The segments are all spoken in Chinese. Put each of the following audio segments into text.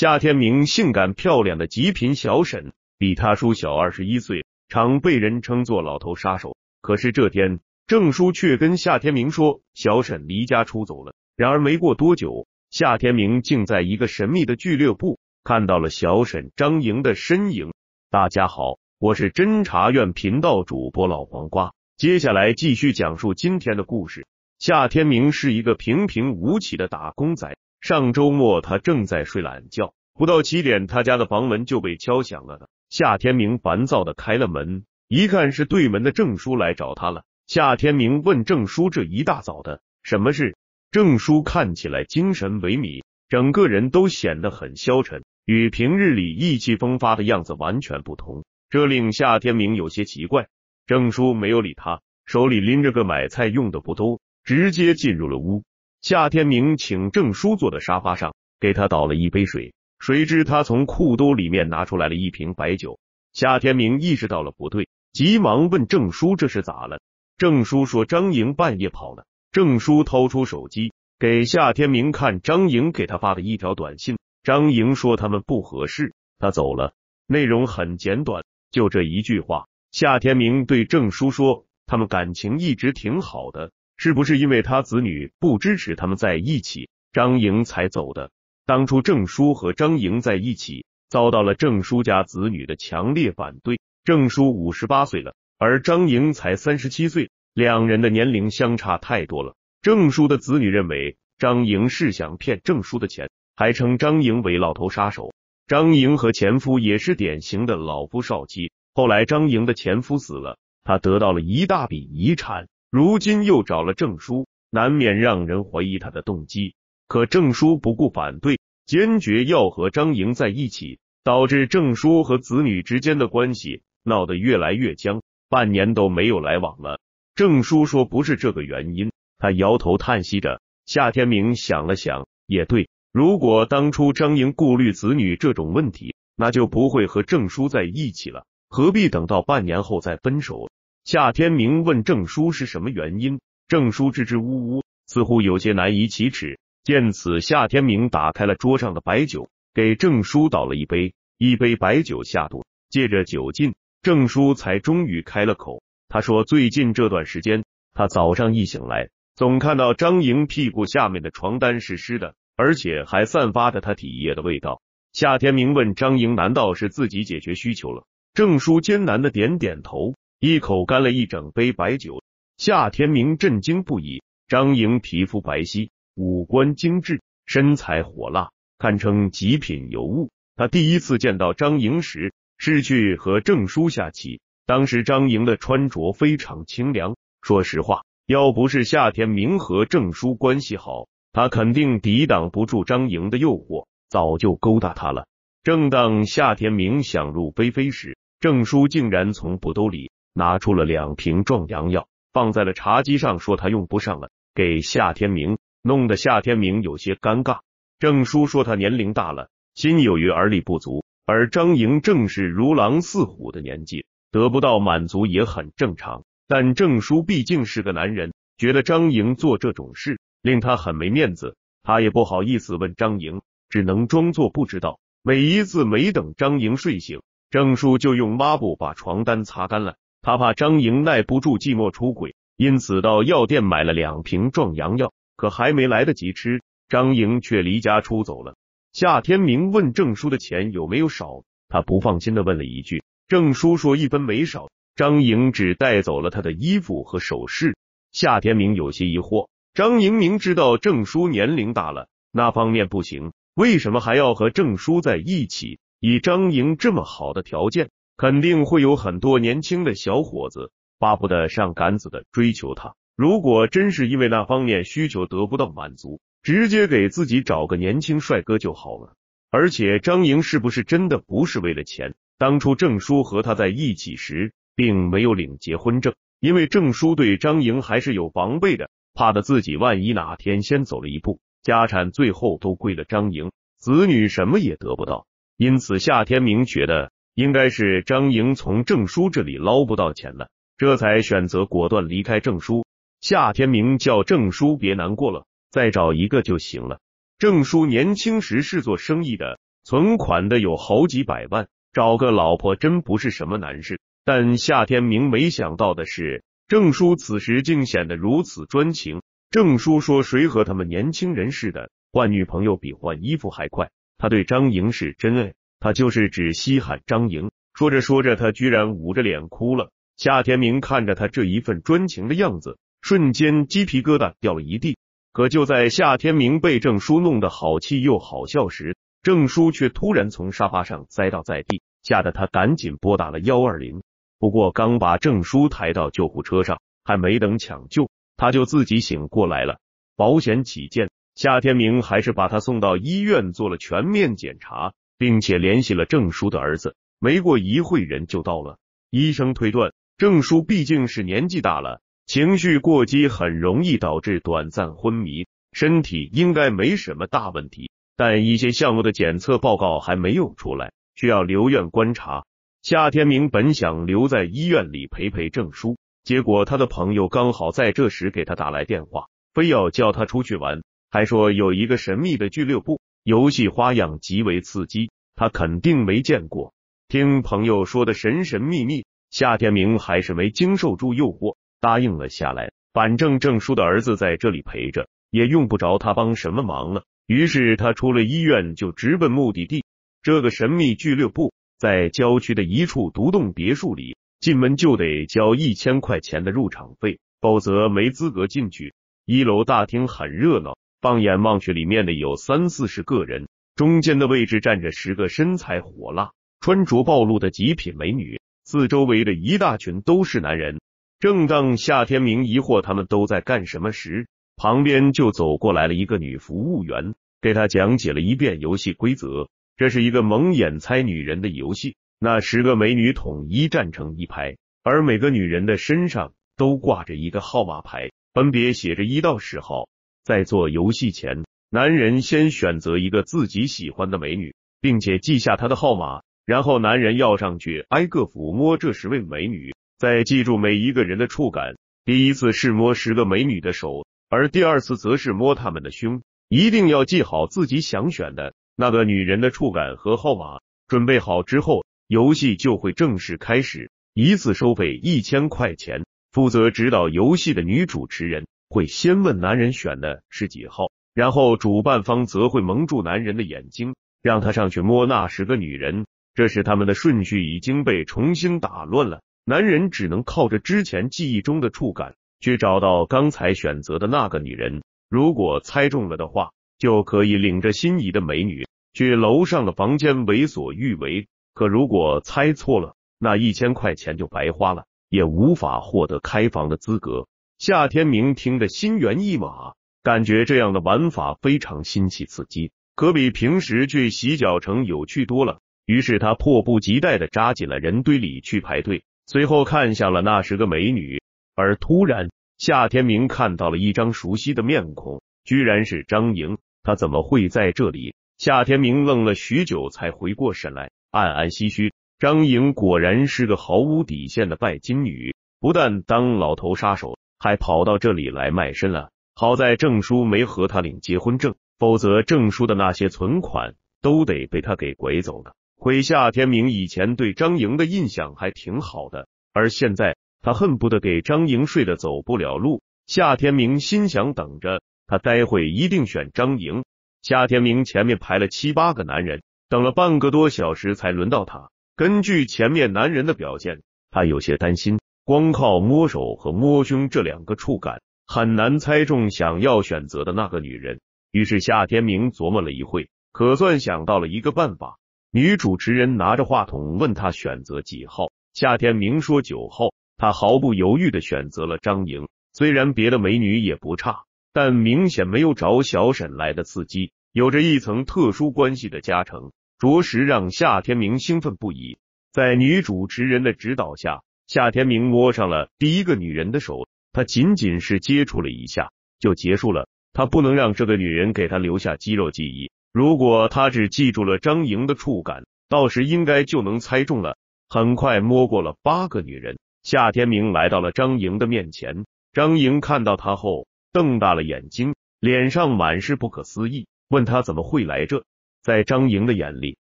夏天明性感漂亮的极品小沈，比他叔小二十一岁，常被人称作“老头杀手”。可是这天，郑叔却跟夏天明说，小沈离家出走了。然而没过多久，夏天明竟在一个神秘的俱乐部看到了小沈张莹的身影。大家好，我是侦查院频道主播老黄瓜，接下来继续讲述今天的故事。夏天明是一个平平无奇的打工仔。上周末，他正在睡懒觉，不到七点，他家的房门就被敲响了。夏天明烦躁的开了门，一看是对门的郑叔来找他了。夏天明问郑叔：“这一大早的，什么事？”郑叔看起来精神萎靡，整个人都显得很消沉，与平日里意气风发的样子完全不同，这令夏天明有些奇怪。郑叔没有理他，手里拎着个买菜用的不多，直接进入了屋。夏天明请郑叔坐在沙发上，给他倒了一杯水。谁知他从裤兜里面拿出来了一瓶白酒。夏天明意识到了不对，急忙问郑叔：“这是咋了？”郑叔说：“张莹半夜跑了。”郑叔掏出手机给夏天明看张莹给他发的一条短信。张莹说：“他们不合适，他走了。”内容很简短，就这一句话。夏天明对郑叔说：“他们感情一直挺好的。”是不是因为他子女不支持他们在一起，张莹才走的？当初郑叔和张莹在一起，遭到了郑叔家子女的强烈反对。郑叔五十八岁了，而张莹才三十七岁，两人的年龄相差太多了。郑叔的子女认为张莹是想骗郑叔的钱，还称张莹为“老头杀手”。张莹和前夫也是典型的老夫少妻。后来张莹的前夫死了，他得到了一大笔遗产。如今又找了证书，难免让人怀疑他的动机。可证书不顾反对，坚决要和张莹在一起，导致证书和子女之间的关系闹得越来越僵，半年都没有来往了。证书说不是这个原因，他摇头叹息着。夏天明想了想，也对。如果当初张莹顾虑子女这种问题，那就不会和证书在一起了，何必等到半年后再分手？夏天明问郑叔是什么原因，郑叔支支吾吾，似乎有些难以启齿。见此，夏天明打开了桌上的白酒，给郑叔倒了一杯。一杯白酒下肚，借着酒劲，郑叔才终于开了口。他说：“最近这段时间，他早上一醒来，总看到张莹屁股下面的床单是湿的，而且还散发着他体液的味道。”夏天明问张莹：“难道是自己解决需求了？”郑叔艰难的点点头。一口干了一整杯白酒，夏天明震惊不已。张莹皮肤白皙，五官精致，身材火辣，堪称极品尤物。他第一次见到张莹时，是去和郑书下棋。当时张莹的穿着非常清凉。说实话，要不是夏天明和郑书关系好，他肯定抵挡不住张莹的诱惑，早就勾搭他了。正当夏天明想入非非时，郑书竟然从布兜里。拿出了两瓶壮阳药，放在了茶几上，说他用不上了，给夏天明。弄得夏天明有些尴尬。郑叔说他年龄大了，心有余而力不足，而张莹正是如狼似虎的年纪，得不到满足也很正常。但郑叔毕竟是个男人，觉得张莹做这种事令他很没面子，他也不好意思问张莹，只能装作不知道。每一次没等张莹睡醒，郑叔就用抹布把床单擦干了。他怕张莹耐不住寂寞出轨，因此到药店买了两瓶壮阳药，可还没来得及吃，张莹却离家出走了。夏天明问郑叔的钱有没有少，他不放心的问了一句。郑叔说一分没少。张莹只带走了他的衣服和首饰。夏天明有些疑惑，张莹明知道郑叔年龄大了，那方面不行，为什么还要和郑叔在一起？以张莹这么好的条件。肯定会有很多年轻的小伙子巴不得上杆子的追求他。如果真是因为那方面需求得不到满足，直接给自己找个年轻帅哥就好了。而且张莹是不是真的不是为了钱？当初郑叔和他在一起时，并没有领结婚证，因为郑叔对张莹还是有防备的，怕的自己万一哪天先走了一步，家产最后都归了张莹，子女什么也得不到。因此，夏天明觉得。应该是张莹从郑叔这里捞不到钱了，这才选择果断离开郑叔。夏天明叫郑叔别难过了，再找一个就行了。郑叔年轻时是做生意的，存款的有好几百万，找个老婆真不是什么难事。但夏天明没想到的是，郑叔此时竟显得如此专情。郑叔说：“谁和他们年轻人似的，换女朋友比换衣服还快？他对张莹是真爱。”他就是只稀罕张莹，说着说着，他居然捂着脸哭了。夏天明看着他这一份专情的样子，瞬间鸡皮疙瘩掉了一地。可就在夏天明被郑叔弄得好气又好笑时，郑叔却突然从沙发上栽倒在地，吓得他赶紧拨打了幺二零。不过刚把郑叔抬到救护车上，还没等抢救，他就自己醒过来了。保险起见，夏天明还是把他送到医院做了全面检查。并且联系了郑叔的儿子，没过一会人就到了。医生推断，郑叔毕竟是年纪大了，情绪过激很容易导致短暂昏迷，身体应该没什么大问题，但一些项目的检测报告还没有出来，需要留院观察。夏天明本想留在医院里陪陪郑叔，结果他的朋友刚好在这时给他打来电话，非要叫他出去玩，还说有一个神秘的俱乐部。游戏花样极为刺激，他肯定没见过。听朋友说的神神秘秘，夏天明还是没经受住诱惑，答应了下来。反正郑叔的儿子在这里陪着，也用不着他帮什么忙了。于是他出了医院，就直奔目的地。这个神秘俱乐部在郊区的一处独栋别墅里，进门就得交一千块钱的入场费，否则没资格进去。一楼大厅很热闹。放眼望去，里面的有三四十个人，中间的位置站着十个身材火辣、穿着暴露的极品美女，四周围的一大群都是男人。正当夏天明疑惑他们都在干什么时，旁边就走过来了一个女服务员，给他讲解了一遍游戏规则。这是一个蒙眼猜女人的游戏，那十个美女统一站成一排，而每个女人的身上都挂着一个号码牌，分别写着一到十号。在做游戏前，男人先选择一个自己喜欢的美女，并且记下她的号码。然后男人要上去挨个抚摸这十位美女，再记住每一个人的触感。第一次是摸十个美女的手，而第二次则是摸她们的胸。一定要记好自己想选的那个女人的触感和号码。准备好之后，游戏就会正式开始。一次收费一千块钱。负责指导游戏的女主持人。会先问男人选的是几号，然后主办方则会蒙住男人的眼睛，让他上去摸那十个女人。这时他们的顺序已经被重新打乱了，男人只能靠着之前记忆中的触感去找到刚才选择的那个女人。如果猜中了的话，就可以领着心仪的美女去楼上的房间为所欲为；可如果猜错了，那一千块钱就白花了，也无法获得开房的资格。夏天明听得心猿意马，感觉这样的玩法非常新奇刺激，可比平时去洗脚城有趣多了。于是他迫不及待的扎进了人堆里去排队，随后看向了那十个美女。而突然，夏天明看到了一张熟悉的面孔，居然是张莹。他怎么会在这里？夏天明愣了许久，才回过神来，暗暗唏嘘：张莹果然是个毫无底线的拜金女，不但当老头杀手。还跑到这里来卖身了。好在郑叔没和他领结婚证，否则郑叔的那些存款都得被他给拐走了。亏夏天明以前对张莹的印象还挺好的，而现在他恨不得给张莹睡得走不了路。夏天明心想，等着他待会一定选张莹。夏天明前面排了七八个男人，等了半个多小时才轮到他。根据前面男人的表现，他有些担心。光靠摸手和摸胸这两个触感很难猜中想要选择的那个女人。于是夏天明琢磨了一会，可算想到了一个办法。女主持人拿着话筒问他选择几号，夏天明说九号。他毫不犹豫的选择了张莹。虽然别的美女也不差，但明显没有找小沈来的刺激。有着一层特殊关系的加成，着实让夏天明兴奋不已。在女主持人的指导下。夏天明摸上了第一个女人的手，他仅仅是接触了一下就结束了。他不能让这个女人给他留下肌肉记忆。如果他只记住了张莹的触感，到时应该就能猜中了。很快摸过了八个女人，夏天明来到了张莹的面前。张莹看到他后，瞪大了眼睛，脸上满是不可思议，问他怎么会来这。在张莹的眼里，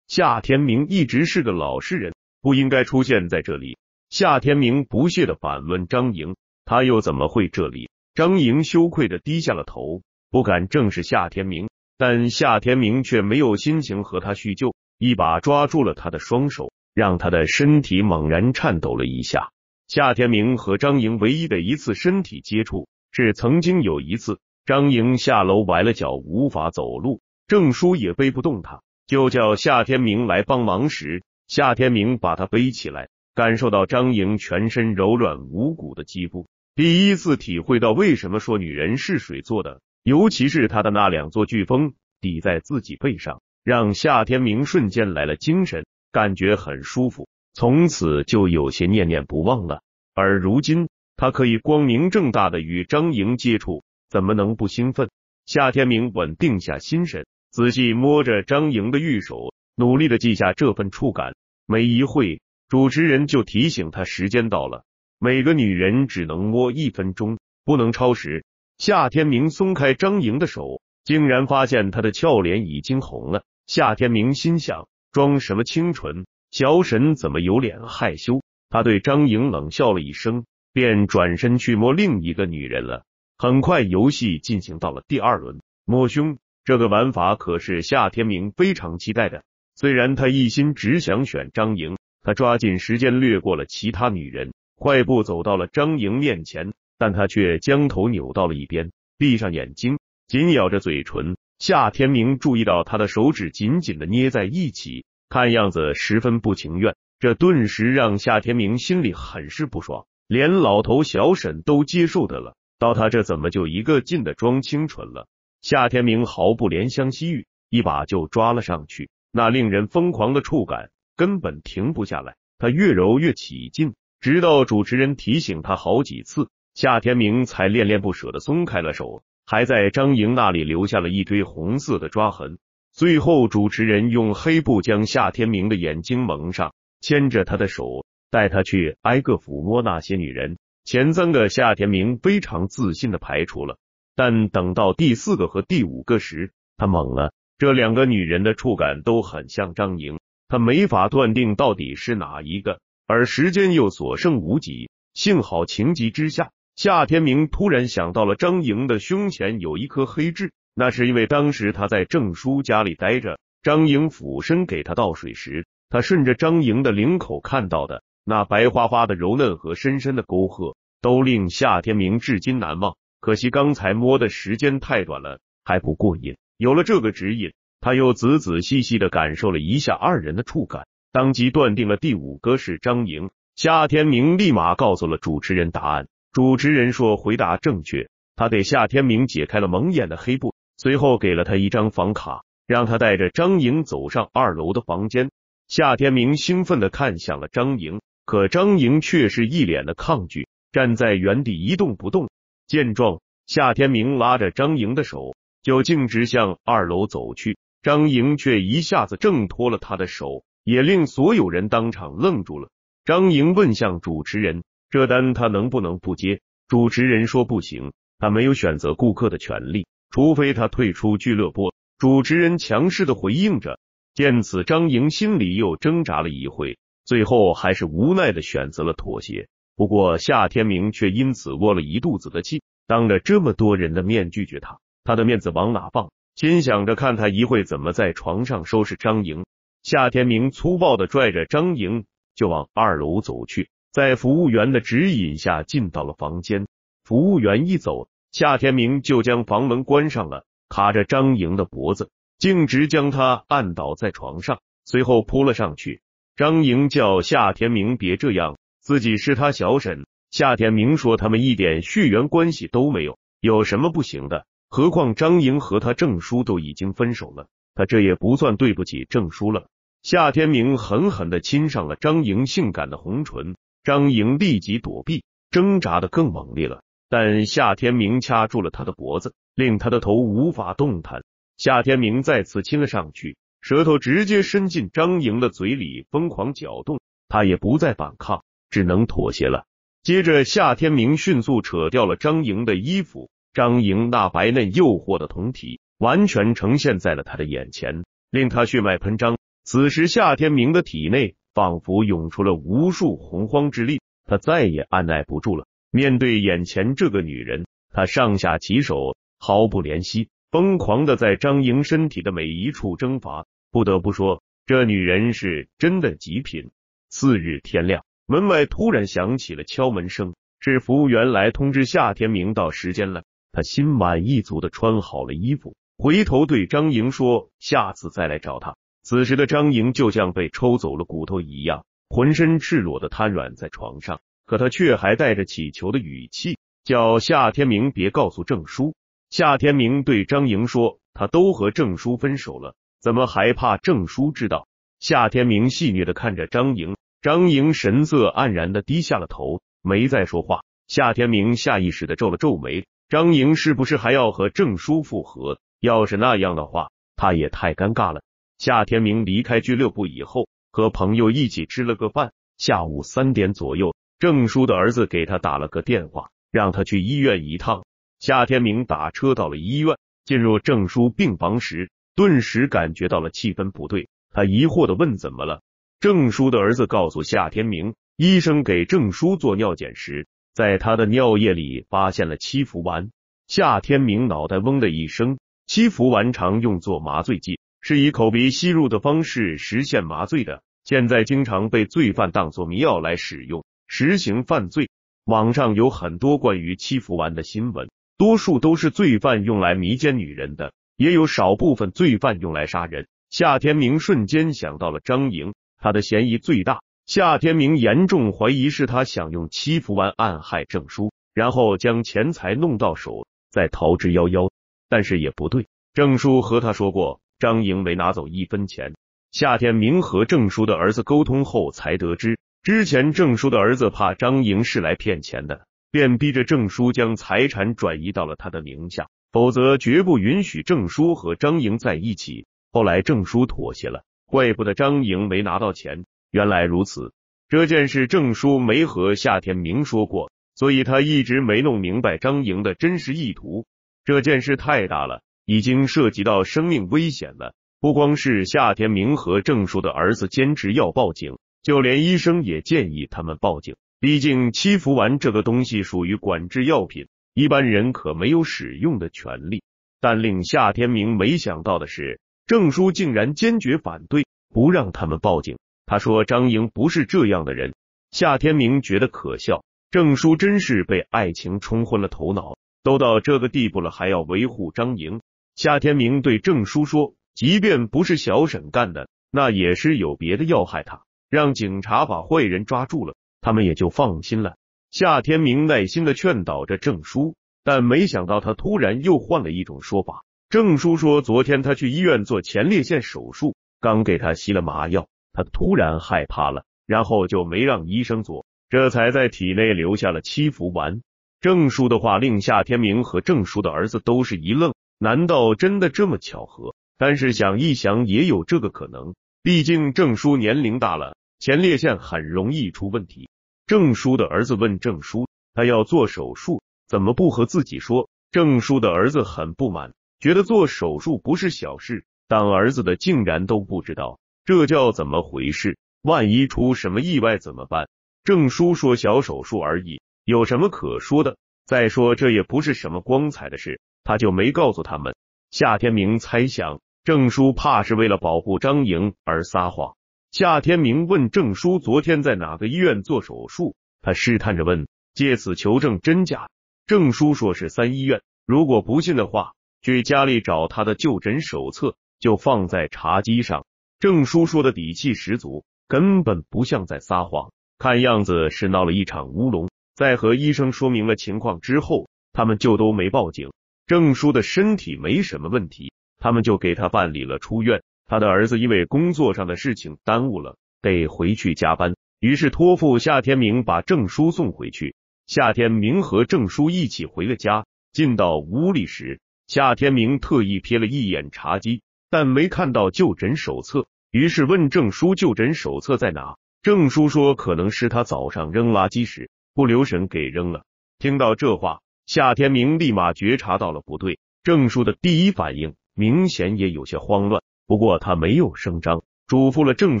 夏天明一直是个老实人，不应该出现在这里。夏天明不屑的反问张莹：“他又怎么会这里？”张莹羞愧的低下了头，不敢正视夏天明。但夏天明却没有心情和他叙旧，一把抓住了他的双手，让他的身体猛然颤抖了一下。夏天明和张莹唯一的一次身体接触，是曾经有一次，张莹下楼崴了脚，无法走路，郑叔也背不动他，就叫夏天明来帮忙时，夏天明把他背起来。感受到张莹全身柔软无骨的肌肤，第一次体会到为什么说女人是水做的，尤其是她的那两座巨峰抵在自己背上，让夏天明瞬间来了精神，感觉很舒服，从此就有些念念不忘了。而如今他可以光明正大的与张莹接触，怎么能不兴奋？夏天明稳定下心神，仔细摸着张莹的玉手，努力的记下这份触感。没一会。主持人就提醒他，时间到了，每个女人只能摸一分钟，不能超时。夏天明松开张莹的手，竟然发现她的俏脸已经红了。夏天明心想：装什么清纯？小沈怎么有脸害羞？他对张莹冷笑了一声，便转身去摸另一个女人了。很快，游戏进行到了第二轮，摸胸这个玩法可是夏天明非常期待的。虽然他一心只想选张莹。他抓紧时间掠过了其他女人，快步走到了张莹面前，但他却将头扭到了一边，闭上眼睛，紧咬着嘴唇。夏天明注意到她的手指紧紧的捏在一起，看样子十分不情愿。这顿时让夏天明心里很是不爽，连老头小沈都接受得了，到他这怎么就一个劲的装清纯了？夏天明毫不怜香惜玉，一把就抓了上去，那令人疯狂的触感。根本停不下来，他越揉越起劲，直到主持人提醒他好几次，夏天明才恋恋不舍的松开了手，还在张莹那里留下了一堆红色的抓痕。最后，主持人用黑布将夏天明的眼睛蒙上，牵着他的手带他去挨个抚摸那些女人。前三个夏天明非常自信的排除了，但等到第四个和第五个时，他懵了，这两个女人的触感都很像张莹。他没法断定到底是哪一个，而时间又所剩无几。幸好情急之下，夏天明突然想到了张莹的胸前有一颗黑痣，那是因为当时他在郑叔家里待着，张莹俯身给他倒水时，他顺着张莹的领口看到的那白花花的柔嫩和深深的沟壑，都令夏天明至今难忘。可惜刚才摸的时间太短了，还不过瘾。有了这个指引。他又仔仔细细的感受了一下二人的触感，当即断定了第五个是张莹。夏天明立马告诉了主持人答案。主持人说回答正确，他给夏天明解开了蒙眼的黑布，随后给了他一张房卡，让他带着张莹走上二楼的房间。夏天明兴奋的看向了张莹，可张莹却是一脸的抗拒，站在原地一动不动。见状，夏天明拉着张莹的手，就径直向二楼走去。张莹却一下子挣脱了他的手，也令所有人当场愣住了。张莹问向主持人：“这单他能不能不接？”主持人说：“不行，他没有选择顾客的权利，除非他退出俱乐部。”主持人强势的回应着。见此，张莹心里又挣扎了一回，最后还是无奈的选择了妥协。不过夏天明却因此窝了一肚子的气，当着这么多人的面拒绝他，他的面子往哪放？心想着看他一会怎么在床上收拾张莹，夏天明粗暴的拽着张莹就往二楼走去，在服务员的指引下进到了房间。服务员一走，夏天明就将房门关上了，卡着张莹的脖子，径直将他按倒在床上，随后扑了上去。张莹叫夏天明别这样，自己是他小婶。夏天明说他们一点血缘关系都没有，有什么不行的？何况张莹和他郑叔都已经分手了，他这也不算对不起郑叔了。夏天明狠狠地亲上了张莹性感的红唇，张莹立即躲避，挣扎的更猛烈了。但夏天明掐住了他的脖子，令他的头无法动弹。夏天明再次亲了上去，舌头直接伸进张莹的嘴里，疯狂搅动。他也不再反抗，只能妥协了。接着，夏天明迅速扯掉了张莹的衣服。张莹那白嫩诱惑的酮体完全呈现在了他的眼前，令他血脉喷张。此时夏天明的体内仿佛涌出了无数洪荒之力，他再也按耐不住了。面对眼前这个女人，他上下其手，毫不怜惜，疯狂的在张莹身体的每一处征伐。不得不说，这女人是真的极品。次日天亮，门外突然响起了敲门声，是服务员来通知夏天明到时间了。他心满意足的穿好了衣服，回头对张莹说：“下次再来找他。”此时的张莹就像被抽走了骨头一样，浑身赤裸的瘫软在床上，可他却还带着乞求的语气叫夏天明别告诉郑叔。夏天明对张莹说：“他都和郑叔分手了，怎么还怕郑叔知道？”夏天明戏谑的看着张莹，张莹神色黯然的低下了头，没再说话。夏天明下意识的皱了皱眉。张莹是不是还要和郑叔复合？要是那样的话，他也太尴尬了。夏天明离开俱乐部以后，和朋友一起吃了个饭。下午三点左右，郑叔的儿子给他打了个电话，让他去医院一趟。夏天明打车到了医院，进入郑叔病房时，顿时感觉到了气氛不对。他疑惑的问：“怎么了？”郑叔的儿子告诉夏天明，医生给郑叔做尿检时。在他的尿液里发现了七氟烷。夏天明脑袋嗡的一声，七氟烷常用作麻醉剂，是以口鼻吸入的方式实现麻醉的。现在经常被罪犯当做迷药来使用，实行犯罪。网上有很多关于七氟烷的新闻，多数都是罪犯用来迷奸女人的，也有少部分罪犯用来杀人。夏天明瞬间想到了张莹，他的嫌疑最大。夏天明严重怀疑是他想用七福丸暗害郑叔，然后将钱财弄到手，再逃之夭夭。但是也不对，郑叔和他说过，张莹没拿走一分钱。夏天明和郑叔的儿子沟通后，才得知，之前郑叔的儿子怕张莹是来骗钱的，便逼着郑叔将财产转移到了他的名下，否则绝不允许郑叔和张莹在一起。后来郑叔妥协了，怪不得张莹没拿到钱。原来如此，这件事郑叔没和夏天明说过，所以他一直没弄明白张莹的真实意图。这件事太大了，已经涉及到生命危险了。不光是夏天明和郑叔的儿子坚持要报警，就连医生也建议他们报警。毕竟七氟烷这个东西属于管制药品，一般人可没有使用的权利。但令夏天明没想到的是，郑叔竟然坚决反对，不让他们报警。他说：“张莹不是这样的人。”夏天明觉得可笑，郑叔真是被爱情冲昏了头脑，都到这个地步了，还要维护张莹。夏天明对郑叔说：“即便不是小沈干的，那也是有别的要害他，让警察把坏人抓住了，他们也就放心了。”夏天明耐心的劝导着郑叔，但没想到他突然又换了一种说法。郑叔说：“昨天他去医院做前列腺手术，刚给他吸了麻药。”他突然害怕了，然后就没让医生做，这才在体内留下了七氟烷。郑叔的话令夏天明和郑叔的儿子都是一愣，难道真的这么巧合？但是想一想，也有这个可能，毕竟郑叔年龄大了，前列腺很容易出问题。郑叔的儿子问郑叔，他要做手术，怎么不和自己说？郑叔的儿子很不满，觉得做手术不是小事，当儿子的竟然都不知道。这叫怎么回事？万一出什么意外怎么办？郑叔说小手术而已，有什么可说的？再说这也不是什么光彩的事，他就没告诉他们。夏天明猜想郑叔怕是为了保护张莹而撒谎。夏天明问郑叔昨天在哪个医院做手术？他试探着问，借此求证真假。郑叔说是三医院。如果不信的话，去家里找他的就诊手册，就放在茶几上。郑叔说的底气十足，根本不像在撒谎。看样子是闹了一场乌龙。在和医生说明了情况之后，他们就都没报警。郑叔的身体没什么问题，他们就给他办理了出院。他的儿子因为工作上的事情耽误了，得回去加班，于是托付夏天明把郑叔送回去。夏天明和郑叔一起回了家。进到屋里时，夏天明特意瞥了一眼茶几。但没看到就诊手册，于是问郑叔：“就诊手册在哪？”郑叔说：“可能是他早上扔垃圾时不留神给扔了。”听到这话，夏天明立马觉察到了不对。郑叔的第一反应明显也有些慌乱，不过他没有声张，嘱咐了郑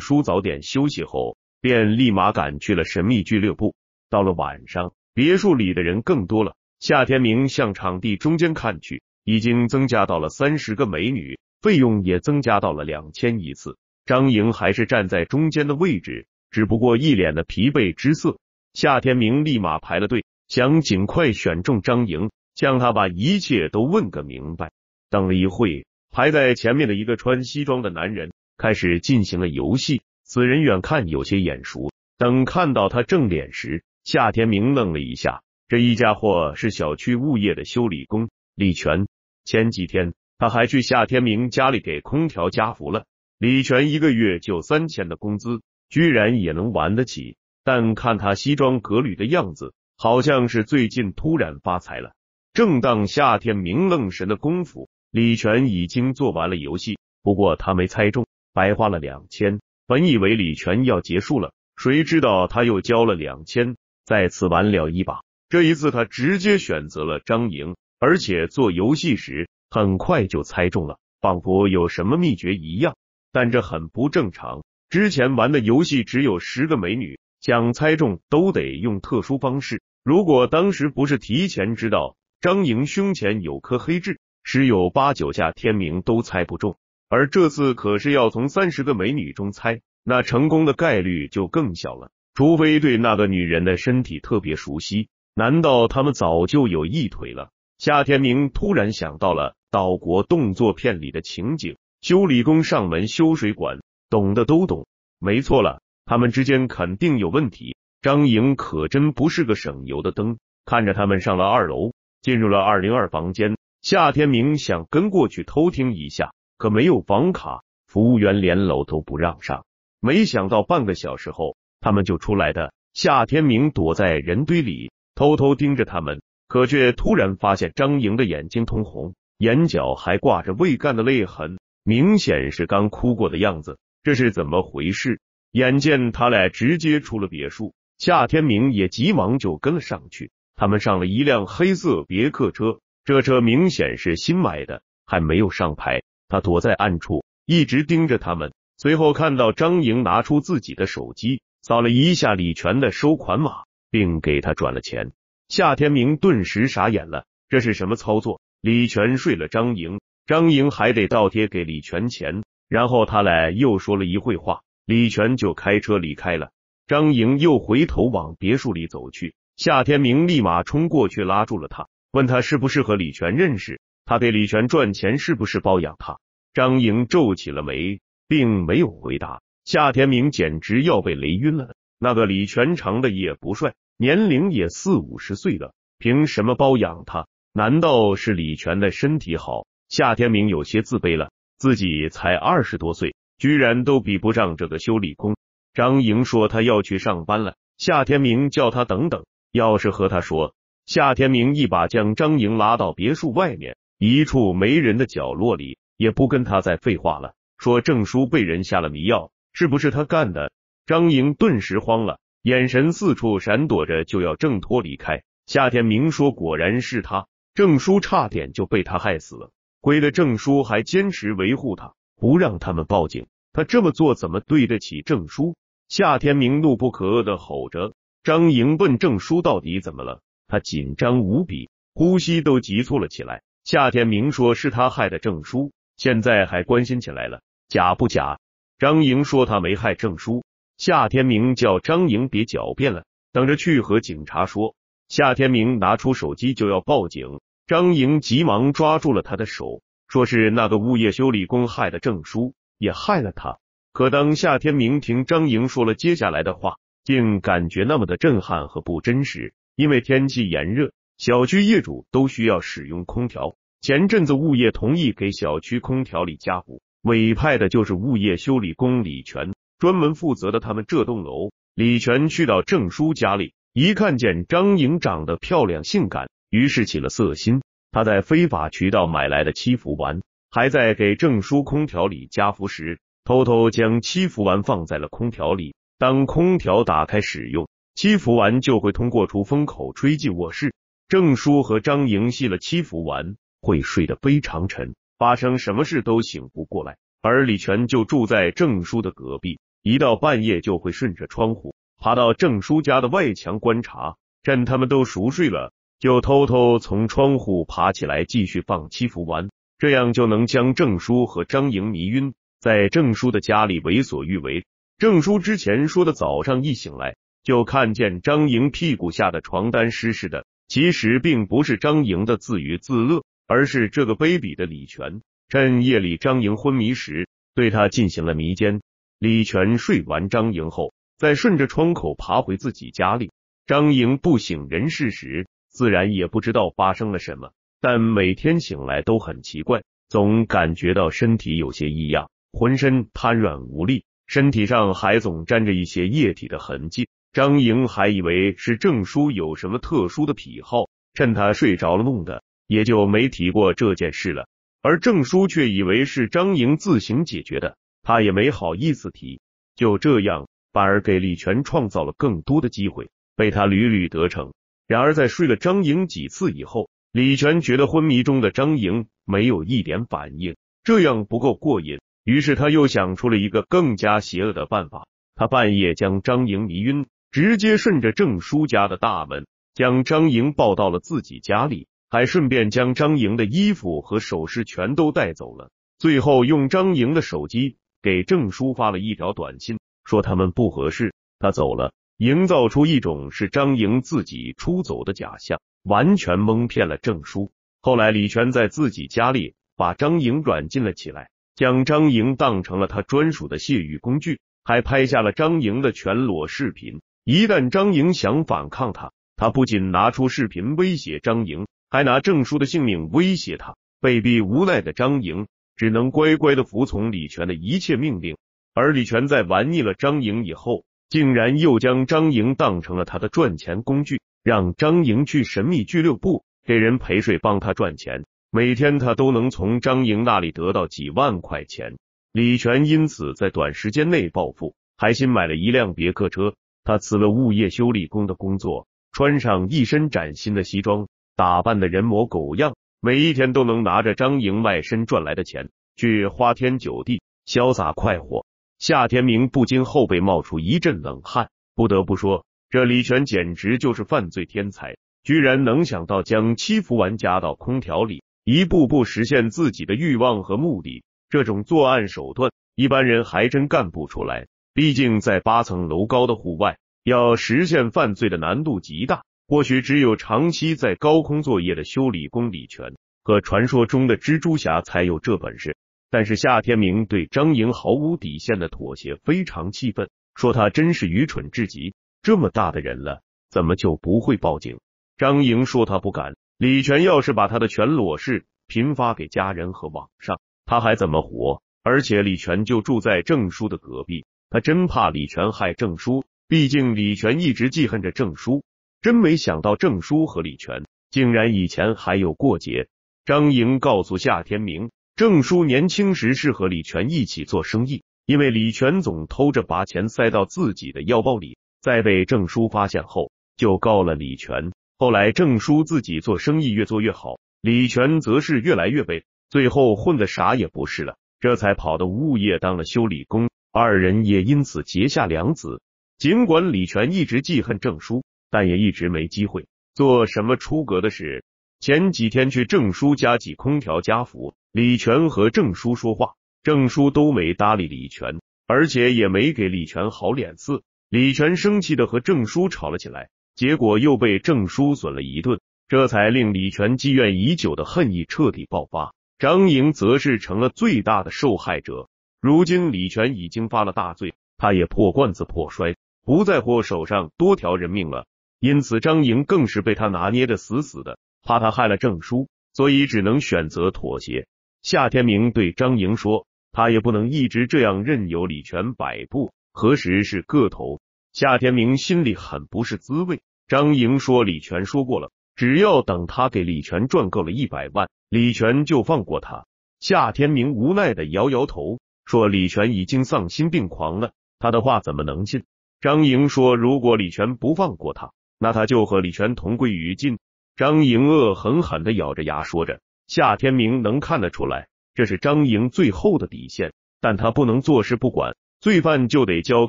叔早点休息后，便立马赶去了神秘俱乐部。到了晚上，别墅里的人更多了。夏天明向场地中间看去，已经增加到了三十个美女。费用也增加到了两千一次，张莹还是站在中间的位置，只不过一脸的疲惫之色。夏天明立马排了队，想尽快选中张莹，向他把一切都问个明白。等了一会，排在前面的一个穿西装的男人开始进行了游戏。此人远看有些眼熟，等看到他正脸时，夏天明愣了一下，这一家伙是小区物业的修理工李全。前几天。他还去夏天明家里给空调加氟了。李全一个月就三千的工资，居然也能玩得起。但看他西装革履的样子，好像是最近突然发财了。正当夏天明愣神的功夫，李全已经做完了游戏。不过他没猜中，白花了两千。本以为李全要结束了，谁知道他又交了两千，再次玩了一把。这一次他直接选择了张莹，而且做游戏时。很快就猜中了，仿佛有什么秘诀一样。但这很不正常。之前玩的游戏只有十个美女，想猜中都得用特殊方式。如果当时不是提前知道张莹胸前有颗黑痣，十有八九下天明都猜不中。而这次可是要从三十个美女中猜，那成功的概率就更小了。除非对那个女人的身体特别熟悉。难道他们早就有一腿了？夏天明突然想到了岛国动作片里的情景，修理工上门修水管，懂的都懂，没错了，他们之间肯定有问题。张颖可真不是个省油的灯，看着他们上了二楼，进入了二零二房间，夏天明想跟过去偷听一下，可没有房卡，服务员连楼都不让上。没想到半个小时后，他们就出来的。夏天明躲在人堆里，偷偷盯着他们。可却突然发现张莹的眼睛通红，眼角还挂着未干的泪痕，明显是刚哭过的样子。这是怎么回事？眼见他俩直接出了别墅，夏天明也急忙就跟了上去。他们上了一辆黑色别克车，这车明显是新买的，还没有上牌。他躲在暗处，一直盯着他们。随后看到张莹拿出自己的手机，扫了一下李全的收款码，并给他转了钱。夏天明顿时傻眼了，这是什么操作？李全睡了张莹，张莹还得倒贴给李全钱，然后他俩又说了一会话，李全就开车离开了。张莹又回头往别墅里走去，夏天明立马冲过去拉住了他，问他是不是和李全认识，他给李全赚钱是不是包养他？张莹皱起了眉，并没有回答。夏天明简直要被雷晕了，那个李全长得也不帅。年龄也四五十岁了，凭什么包养他？难道是李全的身体好？夏天明有些自卑了，自己才二十多岁，居然都比不上这个修理工。张莹说他要去上班了，夏天明叫他等等。要是和他说，夏天明一把将张莹拉到别墅外面一处没人的角落里，也不跟他再废话了，说证书被人下了迷药，是不是他干的？张莹顿时慌了。眼神四处闪躲着，就要挣脱离开。夏天明说，果然是他，证书差点就被他害死了。亏得证书还坚持维护他，不让他们报警。他这么做怎么对得起证书？夏天明怒不可遏的吼着。张莹问证书到底怎么了，他紧张无比，呼吸都急促了起来。夏天明说是他害的证书，现在还关心起来了，假不假？张莹说他没害证书。夏天明叫张莹别狡辩了，等着去和警察说。夏天明拿出手机就要报警，张莹急忙抓住了他的手，说是那个物业修理工害的证书，也害了他。可当夏天明听张莹说了接下来的话，竟感觉那么的震撼和不真实。因为天气炎热，小区业主都需要使用空调。前阵子物业同意给小区空调里加氟，委派的就是物业修理工李全。专门负责的他们这栋楼，李全去到郑叔家里，一看见张莹长得漂亮性感，于是起了色心。他在非法渠道买来的七氟烷，还在给郑叔空调里加氟时，偷偷将七氟烷放在了空调里。当空调打开使用，七氟烷就会通过出风口吹进卧室。郑叔和张莹吸了七氟烷，会睡得非常沉，发生什么事都醒不过来。而李全就住在郑叔的隔壁。一到半夜就会顺着窗户爬到郑叔家的外墙观察，趁他们都熟睡了，就偷偷从窗户爬起来继续放七福丸，这样就能将郑叔和张莹迷晕，在郑叔的家里为所欲为。郑叔之前说的早上一醒来就看见张莹屁股下的床单湿湿的，其实并不是张莹的自娱自乐，而是这个卑鄙的李全趁夜里张莹昏迷时对他进行了迷奸。李全睡完张莹后，再顺着窗口爬回自己家里。张莹不省人事时，自然也不知道发生了什么，但每天醒来都很奇怪，总感觉到身体有些异样，浑身瘫软无力，身体上还总沾着一些液体的痕迹。张莹还以为是郑叔有什么特殊的癖好，趁他睡着了弄的，也就没提过这件事了。而郑叔却以为是张莹自行解决的。他也没好意思提，就这样，反而给李全创造了更多的机会，被他屡屡得逞。然而，在睡了张莹几次以后，李全觉得昏迷中的张莹没有一点反应，这样不够过瘾。于是，他又想出了一个更加邪恶的办法。他半夜将张莹迷晕，直接顺着郑叔家的大门将张莹抱到了自己家里，还顺便将张莹的衣服和首饰全都带走了。最后，用张莹的手机。给郑书发了一条短信，说他们不合适，他走了，营造出一种是张莹自己出走的假象，完全蒙骗了郑书。后来李全在自己家里把张莹软禁了起来，将张莹当成了他专属的泄欲工具，还拍下了张莹的全裸视频。一旦张莹想反抗他，他不仅拿出视频威胁张莹，还拿郑书的性命威胁他。被逼无奈的张莹。只能乖乖的服从李全的一切命令，而李全在玩腻了张莹以后，竟然又将张莹当成了他的赚钱工具，让张莹去神秘俱乐部给人陪睡，帮他赚钱。每天他都能从张莹那里得到几万块钱。李全因此在短时间内暴富，还新买了一辆别克车。他辞了物业修理工的工作，穿上一身崭新的西装，打扮的人模狗样。每一天都能拿着张莹外身赚来的钱去花天酒地，潇洒快活。夏天明不禁后背冒出一阵冷汗。不得不说，这李玄简直就是犯罪天才，居然能想到将七福丸加到空调里，一步步实现自己的欲望和目的。这种作案手段，一般人还真干不出来。毕竟在八层楼高的户外，要实现犯罪的难度极大。或许只有长期在高空作业的修理工李全和传说中的蜘蛛侠才有这本事。但是夏天明对张莹毫无底线的妥协非常气愤，说他真是愚蠢至极，这么大的人了，怎么就不会报警？张莹说他不敢。李全要是把他的全裸视频发给家人和网上，他还怎么活？而且李全就住在郑书的隔壁，他真怕李全害郑书。毕竟李全一直记恨着郑书。真没想到，郑叔和李全竟然以前还有过节。张莹告诉夏天明，郑叔年轻时是和李全一起做生意，因为李全总偷着把钱塞到自己的腰包里，在被郑叔发现后，就告了李全。后来郑叔自己做生意越做越好，李全则是越来越背，最后混的啥也不是了，这才跑到物业当了修理工。二人也因此结下梁子。尽管李全一直记恨郑叔。但也一直没机会做什么出格的事。前几天去郑叔家挤空调，加氟，李全和郑叔说话，郑叔都没搭理李全，而且也没给李全好脸色。李全生气的和郑叔吵了起来，结果又被郑叔损了一顿，这才令李全积怨已久的恨意彻底爆发。张莹则是成了最大的受害者。如今李全已经发了大罪，他也破罐子破摔，不在乎手上多条人命了。因此，张莹更是被他拿捏的死死的，怕他害了郑叔，所以只能选择妥协。夏天明对张莹说：“他也不能一直这样任由李全摆布，何时是个头？”夏天明心里很不是滋味。张莹说：“李全说过了，只要等他给李全赚够了一百万，李全就放过他。”夏天明无奈的摇摇头，说：“李全已经丧心病狂了，他的话怎么能信？”张莹说：“如果李全不放过他。”那他就和李全同归于尽。张莹恶狠狠的咬着牙说着。夏天明能看得出来，这是张莹最后的底线，但他不能坐视不管，罪犯就得交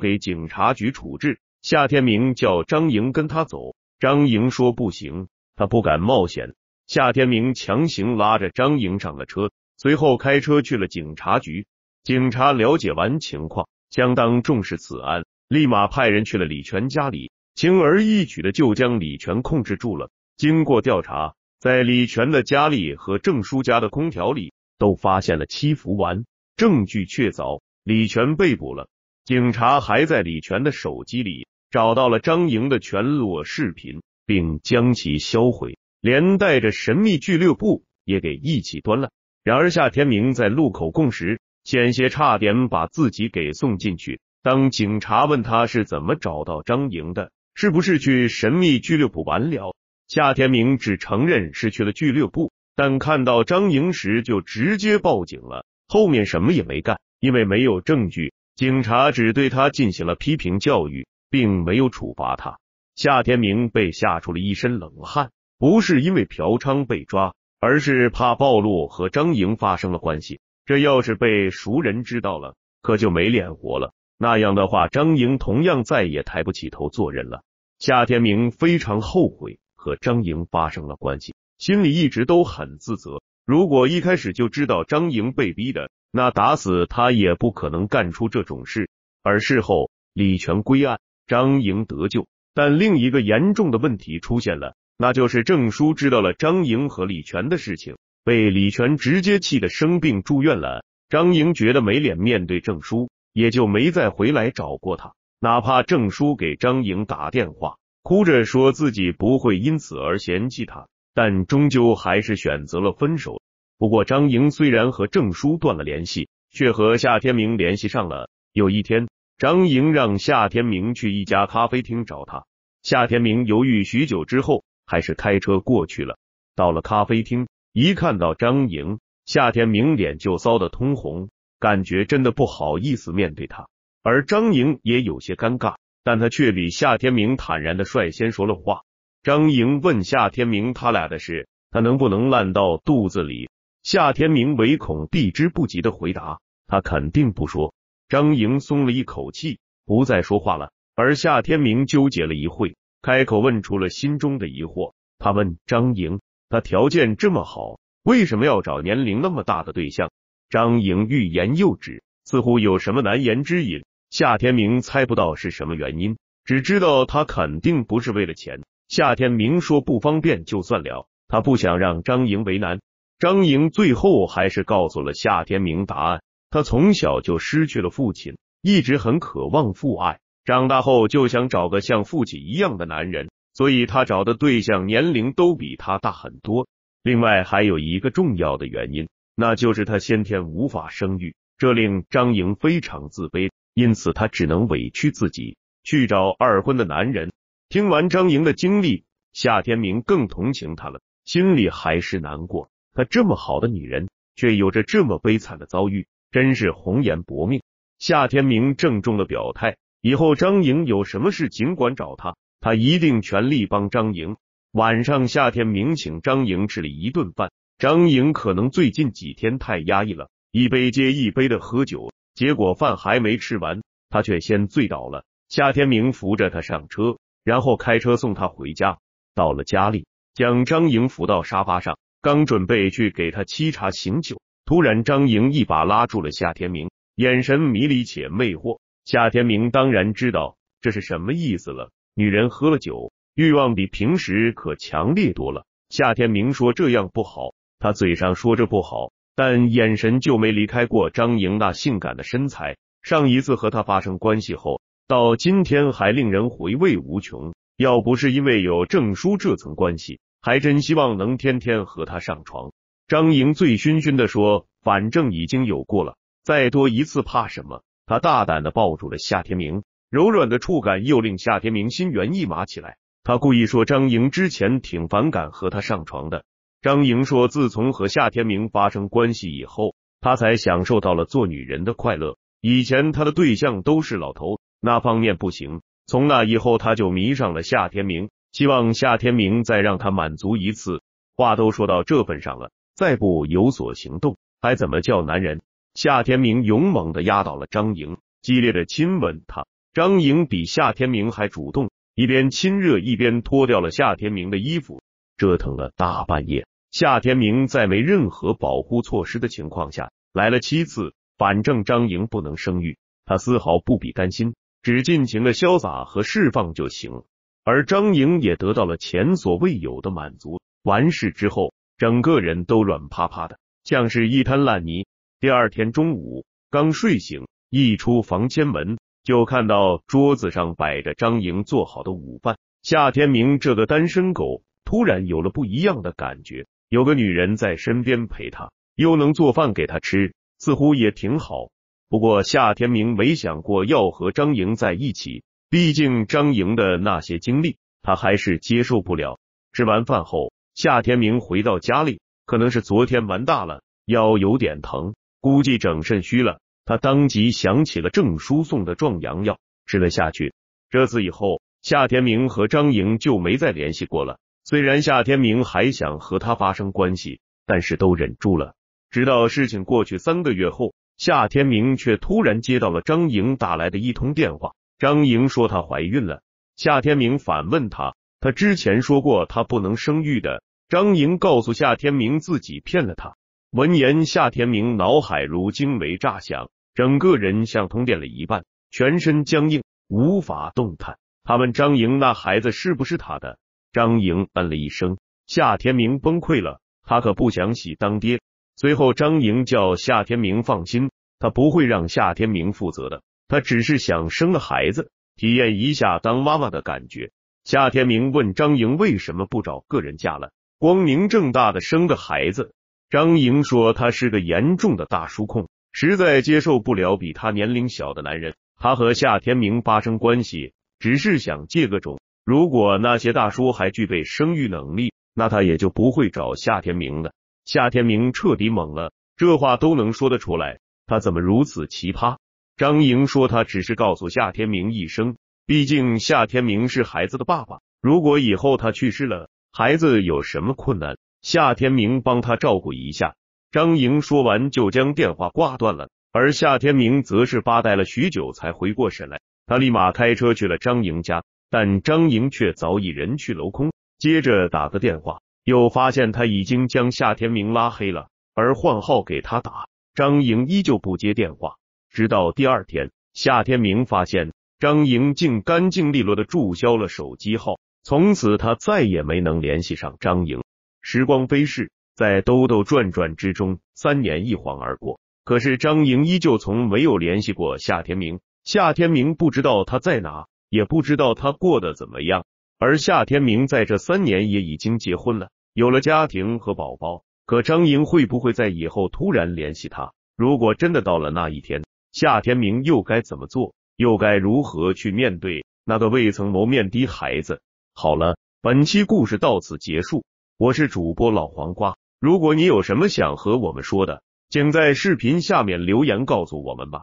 给警察局处置。夏天明叫张莹跟他走，张莹说不行，他不敢冒险。夏天明强行拉着张莹上了车，随后开车去了警察局。警察了解完情况，相当重视此案，立马派人去了李全家里。轻而易举的就将李全控制住了。经过调查，在李全的家里和郑叔家的空调里都发现了七氟烷，证据确凿，李全被捕了。警察还在李全的手机里找到了张莹的全裸视频，并将其销毁，连带着神秘俱乐部也给一起端了。然而，夏天明在录口供时，险些差点把自己给送进去。当警察问他是怎么找到张莹的？是不是去神秘俱乐部玩了？夏天明只承认是去了俱乐部，但看到张莹时就直接报警了，后面什么也没干，因为没有证据，警察只对他进行了批评教育，并没有处罚他。夏天明被吓出了一身冷汗，不是因为嫖娼被抓，而是怕暴露和张莹发生了关系，这要是被熟人知道了，可就没脸活了。那样的话，张莹同样再也抬不起头做人了。夏天明非常后悔和张莹发生了关系，心里一直都很自责。如果一开始就知道张莹被逼的，那打死他也不可能干出这种事。而事后李全归案，张莹得救，但另一个严重的问题出现了，那就是郑叔知道了张莹和李全的事情，被李全直接气得生病住院了。张莹觉得没脸面对郑叔，也就没再回来找过他。哪怕郑书给张莹打电话，哭着说自己不会因此而嫌弃他，但终究还是选择了分手。不过张莹虽然和郑书断了联系，却和夏天明联系上了。有一天，张莹让夏天明去一家咖啡厅找他。夏天明犹豫许久之后，还是开车过去了。到了咖啡厅，一看到张莹，夏天明脸就臊得通红，感觉真的不好意思面对他。而张莹也有些尴尬，但他却比夏天明坦然的率先说了话。张莹问夏天明他俩的事，他能不能烂到肚子里？夏天明唯恐避之不及的回答，他肯定不说。张莹松了一口气，不再说话了。而夏天明纠结了一会，开口问出了心中的疑惑。他问张莹，他条件这么好，为什么要找年龄那么大的对象？张莹欲言又止，似乎有什么难言之隐。夏天明猜不到是什么原因，只知道他肯定不是为了钱。夏天明说不方便就算了，他不想让张莹为难。张莹最后还是告诉了夏天明答案：他从小就失去了父亲，一直很渴望父爱，长大后就想找个像父亲一样的男人，所以他找的对象年龄都比他大很多。另外还有一个重要的原因，那就是他先天无法生育，这令张莹非常自卑。因此，她只能委屈自己去找二婚的男人。听完张莹的经历，夏天明更同情她了，心里还是难过。她这么好的女人，却有着这么悲惨的遭遇，真是红颜薄命。夏天明郑重的表态，以后张莹有什么事，尽管找他，他一定全力帮张莹。晚上，夏天明请张莹吃了一顿饭。张莹可能最近几天太压抑了，一杯接一杯的喝酒。结果饭还没吃完，他却先醉倒了。夏天明扶着他上车，然后开车送他回家。到了家里，将张莹扶到沙发上，刚准备去给他沏茶醒酒，突然张莹一把拉住了夏天明，眼神迷离且魅惑。夏天明当然知道这是什么意思了。女人喝了酒，欲望比平时可强烈多了。夏天明说这样不好，他嘴上说着不好。但眼神就没离开过张莹那性感的身材。上一次和她发生关系后，到今天还令人回味无穷。要不是因为有证书这层关系，还真希望能天天和她上床。张莹醉醺醺地说：“反正已经有过了，再多一次怕什么？”她大胆的抱住了夏天明，柔软的触感又令夏天明心猿意马起来。他故意说：“张莹之前挺反感和他上床的。”张莹说：“自从和夏天明发生关系以后，她才享受到了做女人的快乐。以前她的对象都是老头，那方面不行。从那以后，她就迷上了夏天明，希望夏天明再让她满足一次。话都说到这份上了，再不有所行动，还怎么叫男人？”夏天明勇猛的压倒了张莹，激烈的亲吻她。张莹比夏天明还主动，一边亲热，一边脱掉了夏天明的衣服。折腾了大半夜，夏天明在没任何保护措施的情况下来了七次，反正张莹不能生育，他丝毫不必担心，只尽情的潇洒和释放就行而张莹也得到了前所未有的满足。完事之后，整个人都软趴趴的，像是一滩烂泥。第二天中午刚睡醒，一出房间门就看到桌子上摆着张莹做好的午饭。夏天明这个单身狗。突然有了不一样的感觉，有个女人在身边陪他，又能做饭给他吃，似乎也挺好。不过夏天明没想过要和张莹在一起，毕竟张莹的那些经历，他还是接受不了。吃完饭后，夏天明回到家里，可能是昨天玩大了，腰有点疼，估计整肾虚了。他当即想起了郑叔送的壮阳药，吃了下去。这次以后，夏天明和张莹就没再联系过了。虽然夏天明还想和她发生关系，但是都忍住了。直到事情过去三个月后，夏天明却突然接到了张莹打来的一通电话。张莹说她怀孕了。夏天明反问她：“她之前说过她不能生育的。”张莹告诉夏天明自己骗了他。闻言，夏天明脑海如惊雷炸响，整个人像通电了一半，全身僵硬，无法动弹。他问张莹：“那孩子是不是他的？”张莹嗯了一声，夏天明崩溃了，他可不想喜当爹。随后，张莹叫夏天明放心，他不会让夏天明负责的，他只是想生个孩子，体验一下当妈妈的感觉。夏天明问张莹为什么不找个人嫁了，光明正大的生个孩子。张莹说她是个严重的大叔控，实在接受不了比她年龄小的男人，她和夏天明发生关系只是想借个种。如果那些大叔还具备生育能力，那他也就不会找夏天明了。夏天明彻底懵了，这话都能说得出来，他怎么如此奇葩？张莹说，他只是告诉夏天明一声，毕竟夏天明是孩子的爸爸。如果以后他去世了，孩子有什么困难，夏天明帮他照顾一下。张莹说完就将电话挂断了，而夏天明则是发呆了许久才回过神来，他立马开车去了张莹家。但张莹却早已人去楼空。接着打个电话，又发现他已经将夏天明拉黑了。而换号给他打，张莹依旧不接电话。直到第二天，夏天明发现张莹竟干净利落的注销了手机号，从此他再也没能联系上张莹。时光飞逝，在兜兜转转之中，三年一晃而过。可是张莹依旧从没有联系过夏天明。夏天明不知道他在哪。也不知道他过得怎么样，而夏天明在这三年也已经结婚了，有了家庭和宝宝。可张莹会不会在以后突然联系他？如果真的到了那一天，夏天明又该怎么做？又该如何去面对那个未曾谋面的孩子？好了，本期故事到此结束。我是主播老黄瓜，如果你有什么想和我们说的，请在视频下面留言告诉我们吧。